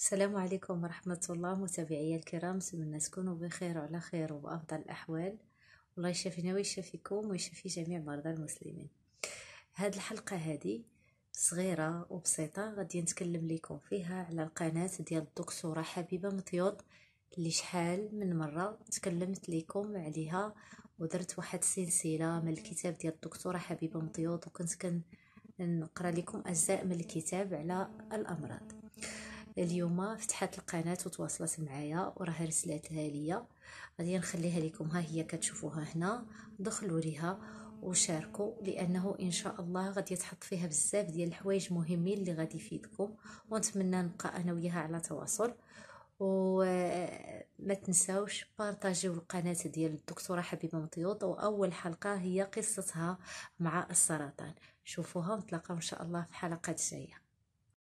السلام عليكم ورحمة الله متابعي الكرام نتمنى تكونوا بخير وعلى خير وبأفضل الأحوال الله يشافينا ويشافيكم ويشافي جميع مرضى المسلمين هاد الحلقة هادي صغيرة وبسيطة غادي نتكلم لكم فيها على القناة ديال الدكتورة حبيبة مطيوط اللي شحال من مرة تكلمت لكم عليها ودرت واحد السلسلة من الكتاب ديال الدكتورة حبيبة مطيوط وكنت كنقرا لكم أجزاء من الكتاب على الأمراض اليوم فتحت القناه وتواصلت معايا وراها رسلاتها ليا غادي نخليها لكم ها هي كتشوفوها هنا دخلوا ليها وشاركوا لانه ان شاء الله غادي تحط فيها بزاف ديال الحوايج مهمين اللي غادي يفيدكم ونتمنى نبقى انا وياها على تواصل وما تنساوش بارطاجيو القناه ديال الدكتوره حبيبه مطيوط واول حلقه هي قصتها مع السرطان شوفوها ونتلاقاو ان شاء الله في حلقات جايه